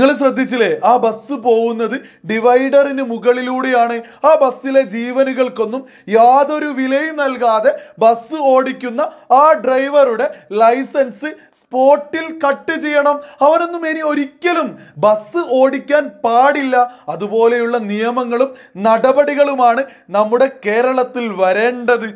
നിങ്ങൾ ശ്രദ്ധിച്ചില്ലേ ആ ബസ് പോകുന്നത് ഡിവൈഡറിന് മുകളിലൂടെയാണ് ആ ബസ്സിലെ ജീവനുകൾക്കൊന്നും യാതൊരു വിലയും നൽകാതെ ബസ് ഓടിക്കുന്ന ആ ഡ്രൈവറുടെ ലൈസൻസ് സ്പോട്ടിൽ കട്ട് ചെയ്യണം അവനൊന്നും ഇനി ഒരിക്കലും ബസ് ഓടിക്കാൻ പാടില്ല അതുപോലെയുള്ള നിയമങ്ങളും നടപടികളുമാണ് നമ്മുടെ കേരളത്തിൽ വരേണ്ടത്